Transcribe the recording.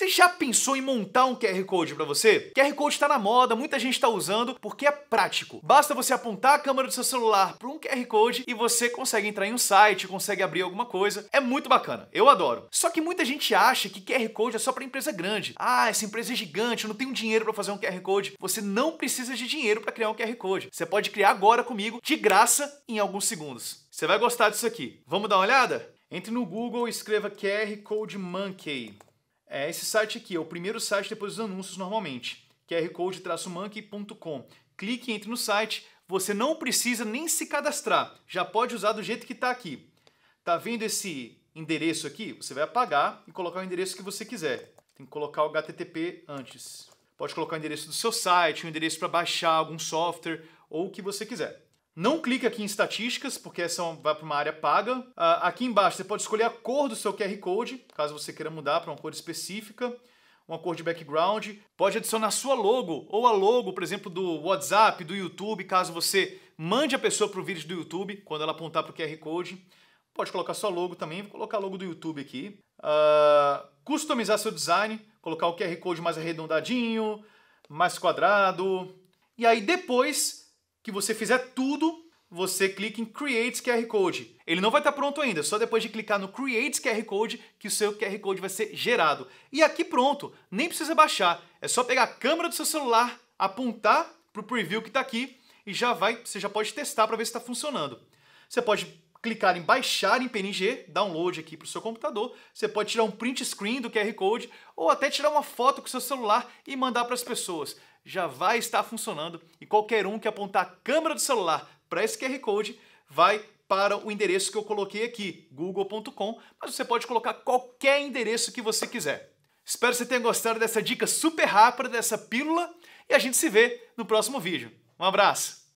Você já pensou em montar um QR Code para você? QR Code está na moda, muita gente está usando porque é prático. Basta você apontar a câmera do seu celular para um QR Code e você consegue entrar em um site, consegue abrir alguma coisa. É muito bacana, eu adoro. Só que muita gente acha que QR Code é só para empresa grande. Ah, essa empresa é gigante, eu não tenho dinheiro para fazer um QR Code. Você não precisa de dinheiro para criar um QR Code. Você pode criar agora comigo, de graça, em alguns segundos. Você vai gostar disso aqui. Vamos dar uma olhada? Entre no Google e escreva QR Code Monkey. É esse site aqui, é o primeiro site depois dos anúncios normalmente, qrcode-monkey.com. Clique e entre no site, você não precisa nem se cadastrar, já pode usar do jeito que está aqui. Tá vendo esse endereço aqui? Você vai apagar e colocar o endereço que você quiser. Tem que colocar o HTTP antes. Pode colocar o endereço do seu site, o endereço para baixar algum software ou o que você quiser. Não clique aqui em estatísticas, porque essa é vai para uma área paga. Ah, aqui embaixo você pode escolher a cor do seu QR Code, caso você queira mudar para uma cor específica uma cor de background, pode adicionar sua logo ou a logo, por exemplo, do WhatsApp, do YouTube, caso você mande a pessoa para o vídeo do YouTube, quando ela apontar para o QR Code. Pode colocar sua logo também, vou colocar a logo do YouTube aqui. Uh, customizar seu design, colocar o QR Code mais arredondadinho, mais quadrado. E aí depois que você fizer tudo, você clica em Create QR Code. Ele não vai estar tá pronto ainda, só depois de clicar no Create QR Code que o seu QR Code vai ser gerado. E aqui pronto, nem precisa baixar, é só pegar a câmera do seu celular, apontar para o preview que está aqui e já vai, você já pode testar para ver se está funcionando. Você pode clicar em baixar em PNG, download aqui para o seu computador. Você pode tirar um print screen do QR Code ou até tirar uma foto com o seu celular e mandar para as pessoas. Já vai estar funcionando e qualquer um que apontar a câmera do celular para esse QR Code vai para o endereço que eu coloquei aqui, google.com, mas você pode colocar qualquer endereço que você quiser. Espero que você tenha gostado dessa dica super rápida, dessa pílula, e a gente se vê no próximo vídeo. Um abraço!